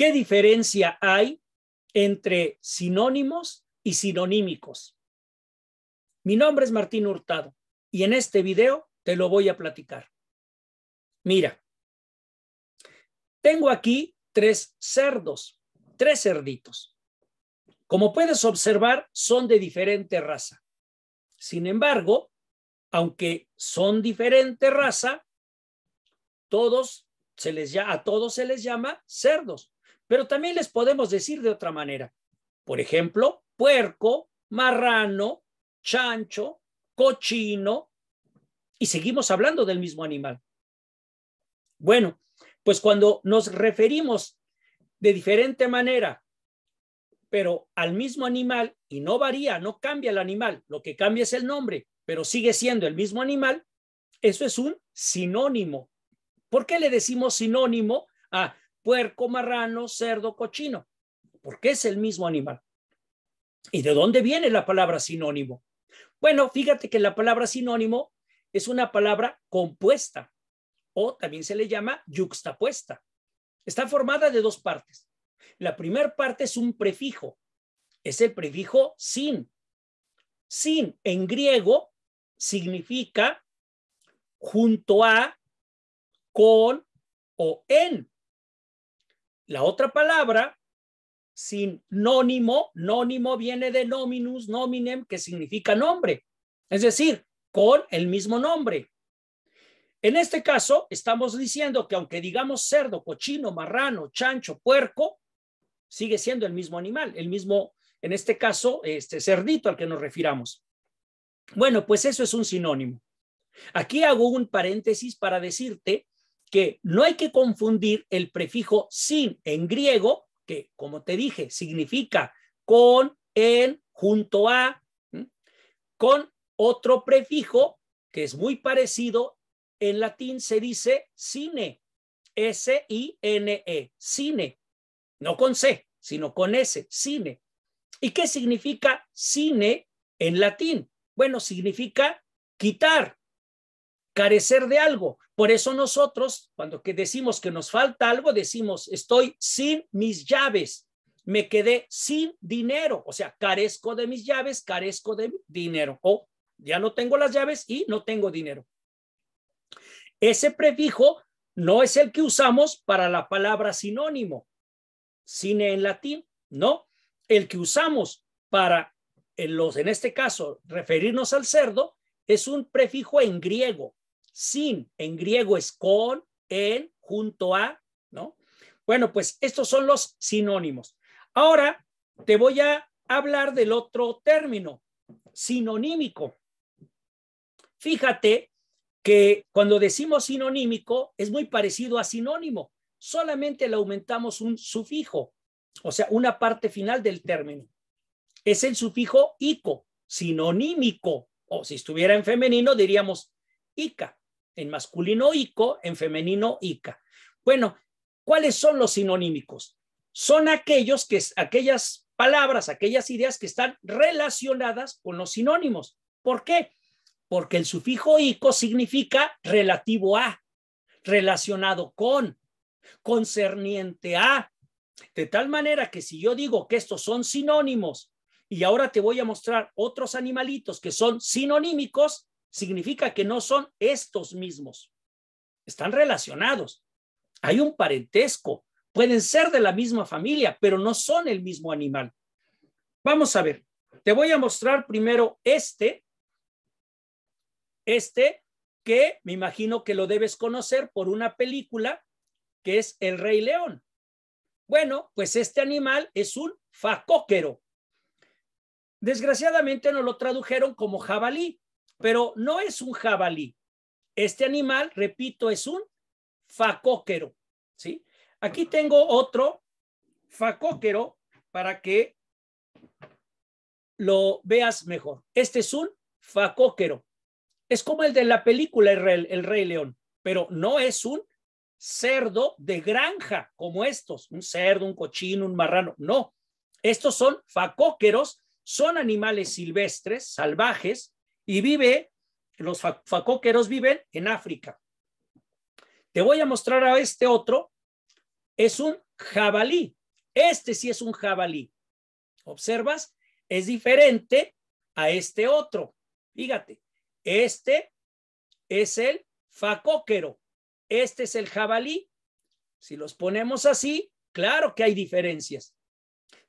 ¿Qué diferencia hay entre sinónimos y sinonímicos? Mi nombre es Martín Hurtado y en este video te lo voy a platicar. Mira, tengo aquí tres cerdos, tres cerditos. Como puedes observar, son de diferente raza. Sin embargo, aunque son diferente raza, todos se les ya, a todos se les llama cerdos. Pero también les podemos decir de otra manera. Por ejemplo, puerco, marrano, chancho, cochino, y seguimos hablando del mismo animal. Bueno, pues cuando nos referimos de diferente manera, pero al mismo animal, y no varía, no cambia el animal, lo que cambia es el nombre, pero sigue siendo el mismo animal, eso es un sinónimo. ¿Por qué le decimos sinónimo a ah, puerco, marrano, cerdo, cochino, porque es el mismo animal. ¿Y de dónde viene la palabra sinónimo? Bueno, fíjate que la palabra sinónimo es una palabra compuesta o también se le llama yuxtapuesta. Está formada de dos partes. La primera parte es un prefijo, es el prefijo sin. Sin en griego significa junto a, con o en. La otra palabra, sinónimo, nónimo viene de nominus, nominem, que significa nombre, es decir, con el mismo nombre. En este caso, estamos diciendo que aunque digamos cerdo, cochino, marrano, chancho, puerco, sigue siendo el mismo animal, el mismo, en este caso, este cerdito al que nos refiramos. Bueno, pues eso es un sinónimo. Aquí hago un paréntesis para decirte que no hay que confundir el prefijo sin en griego, que como te dije, significa con, en, junto a, con otro prefijo que es muy parecido. En latín se dice cine, S-I-N-E, cine, e, no con C, sino con S, cine. ¿Y qué significa cine en latín? Bueno, significa quitar, carecer de algo. Por eso nosotros, cuando que decimos que nos falta algo, decimos, estoy sin mis llaves, me quedé sin dinero, o sea, carezco de mis llaves, carezco de dinero, o ya no tengo las llaves y no tengo dinero. Ese prefijo no es el que usamos para la palabra sinónimo, cine en latín, ¿no? El que usamos para, los, en este caso, referirnos al cerdo, es un prefijo en griego sin, en griego es con, en, junto a, ¿no? Bueno, pues estos son los sinónimos. Ahora te voy a hablar del otro término, sinonímico. Fíjate que cuando decimos sinonímico es muy parecido a sinónimo, solamente le aumentamos un sufijo, o sea, una parte final del término. Es el sufijo ico, sinonímico, o si estuviera en femenino diríamos ica. En masculino ico, en femenino ica. Bueno, ¿cuáles son los sinonímicos? Son aquellos que, aquellas palabras, aquellas ideas que están relacionadas con los sinónimos. ¿Por qué? Porque el sufijo ico significa relativo a, relacionado con, concerniente a. De tal manera que si yo digo que estos son sinónimos y ahora te voy a mostrar otros animalitos que son sinonímicos, significa que no son estos mismos. Están relacionados. Hay un parentesco. Pueden ser de la misma familia, pero no son el mismo animal. Vamos a ver. Te voy a mostrar primero este. Este que me imagino que lo debes conocer por una película que es El Rey León. Bueno, pues este animal es un facóquero. Desgraciadamente no lo tradujeron como jabalí, pero no es un jabalí. Este animal, repito, es un facóquero, ¿sí? Aquí tengo otro facóquero para que lo veas mejor. Este es un facóquero. Es como el de la película el Rey, el Rey, León, pero no es un cerdo de granja como estos, un cerdo, un cochino, un marrano, no. Estos son facóqueros, son animales silvestres, salvajes, y vive, los facóqueros viven en África. Te voy a mostrar a este otro, es un jabalí. Este sí es un jabalí. ¿Observas? Es diferente a este otro. Fíjate, este es el facóquero, este es el jabalí. Si los ponemos así, claro que hay diferencias.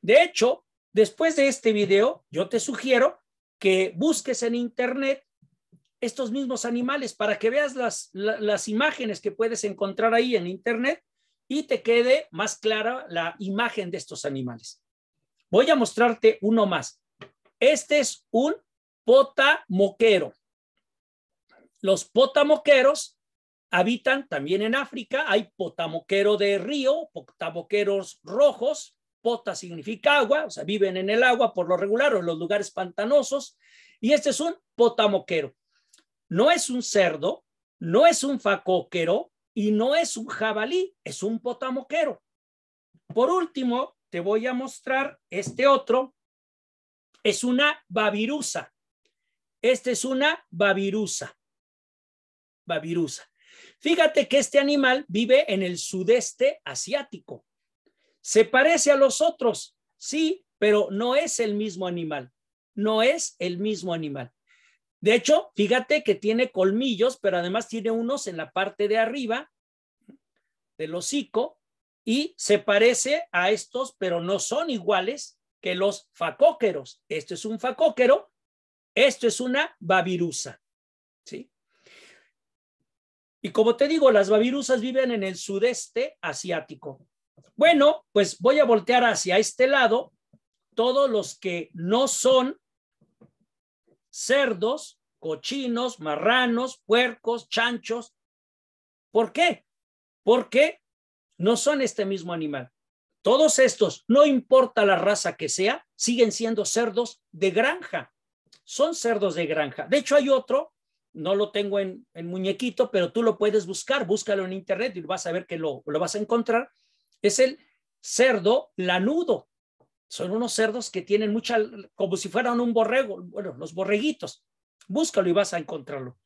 De hecho, después de este video, yo te sugiero que busques en Internet estos mismos animales para que veas las, imágenes que puedes encontrar ahí en Internet y te quede más clara la imagen de estos animales. Voy a mostrarte uno más. Este es un potamoquero. Los potamoqueros habitan también en África. Hay potamoquero de río, potamoqueros rojos, Pota significa agua, o sea, viven en el agua por lo regular o en los lugares pantanosos. Y este es un potamoquero. No es un cerdo, no es un facóquero y no es un jabalí, es un potamoquero. Por último, te voy a mostrar este otro. Es una babirusa. Este es una babirusa. Babirusa. Fíjate que este animal vive en el sudeste asiático. Se parece a los otros, sí, pero no es el mismo animal. No es el mismo animal. De hecho, fíjate que tiene colmillos, pero además tiene unos en la parte de arriba del hocico y se parece a estos, pero no son iguales que los facóqueros. Esto es un facóquero, esto es una babirusa. ¿sí? Y como te digo, las babirusas viven en el sudeste asiático bueno, pues voy a voltear hacia este lado todos los que no son cerdos, cochinos, marranos, puercos, chanchos. ¿Por qué? Porque no son este mismo animal. Todos estos, no importa la raza que sea, siguen siendo cerdos de granja. Son cerdos de granja. De hecho, hay otro, no lo tengo en, el muñequito, pero tú lo puedes buscar, búscalo en internet y vas a ver que lo vas a encontrar, es el cerdo lanudo. Son unos cerdos que tienen mucha, como si fueran un borrego, bueno, los borreguitos. Búscalo y vas a encontrarlo.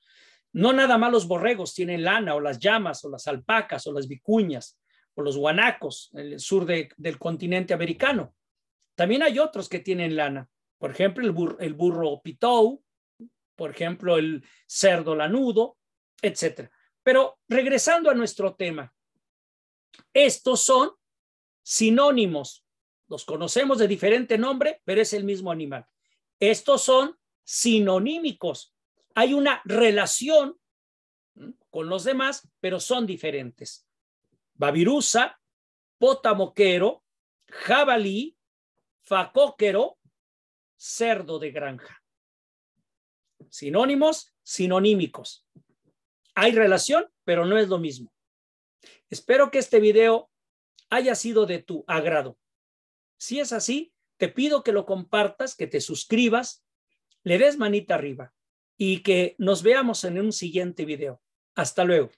No nada más los borregos tienen lana o las llamas o las alpacas o las vicuñas o los guanacos en el sur del continente americano. También hay otros que tienen lana. Por ejemplo, el, burro, el pitou, por ejemplo, el cerdo lanudo, etcétera. Pero regresando a nuestro tema, estos son sinónimos. Los conocemos de diferente nombre, pero es el mismo animal. Estos son sinonímicos. Hay una relación con los demás, pero son diferentes. Babirusa, potamoquero, jabalí, facóquero, cerdo de granja. Sinónimos, sinonímicos. Hay relación, pero no es lo mismo. Espero que este video haya sido de tu agrado. Si es así, te pido que lo compartas, que te suscribas, le des manita arriba y que nos veamos en un siguiente video. Hasta luego.